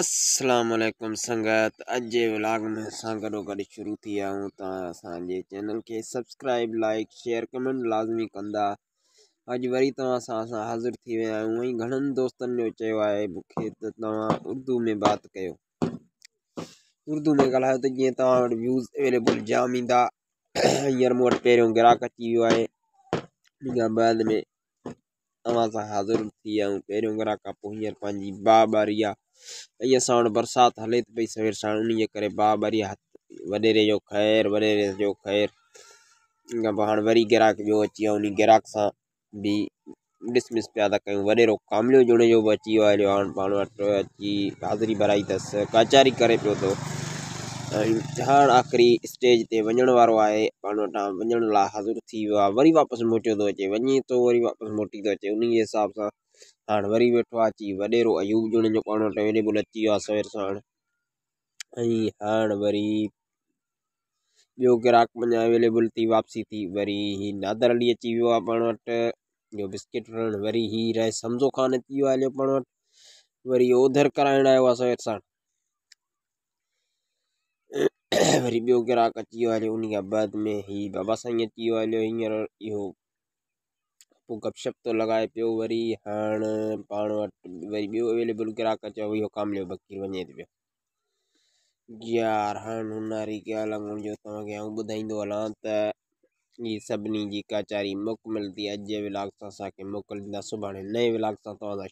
असलकुम संगत अॼु व्लॉग में असां गॾो शुरू थी विया आहियूं चैनल के सब्सक्राइब लाइक शेयर कमेंट लाज़मी कंदा अॼु वरी हाज़िर थी विया आहियूं ऐं घणनि दोस्तनि उर्दू में बात कर उर्दू में ॻाल्हायो तो जीअं तव्हां व्यूज़ अवेलेबल जाम ईंदा हींअर पे ग्राहक अची वियो आहे बाद में तव्हां सां हाज़िर थी विया आहियूं पहिरियों ग्राहक खां पोइ हींअर पंहिंजी बाबारी ये साण बरसात हले तो भाई सवेर साणनी करे बा बरी हाथ वडेरे जो खैर वडेरे जो खैर हाँ हाणे वरी ग्राहक जो अची उन ग्राहक से भी डिसमिस पिया था कयूं वॾेरो कामिलो जुणे जो बि अची वियो आहे हाणे अची हाज़िरी भराई अस कचारी करे पियो थो ऐं आख़िरी स्टेज से वनवारो है आहे पाण वटां वञण हाज़िर थी वियो आहे वरी वापसि मोटियो थो अचे वञे थो वरी वापसि मोटी तो अचे उन्हीं हिसाब से वरी वेठो अची वॾेरो अयूबल वरी ॿियो अवेलेबल थी वरी नादर वटि बिस्किट वरी सम्झो ख़ान अची वियो वटि वरी ओधर कराइण आयो आहे सेर वरी ॿियो ग्राहक अची वियो बाबा साईं अची वियो इहो पोइ गपशप थो लॻाए पियो वरी हाणे पाण वटि वरी ॿियो अवेलेबल ग्राहक चयो इहो कामे पियो तव्हांखे ॿुधाईंदो हलां त इहा सभिनी जी कचारी मोकिलंदी अजा सां असांखे मोकिलींदा सुभाणे नए विलाक सां तव्हां सां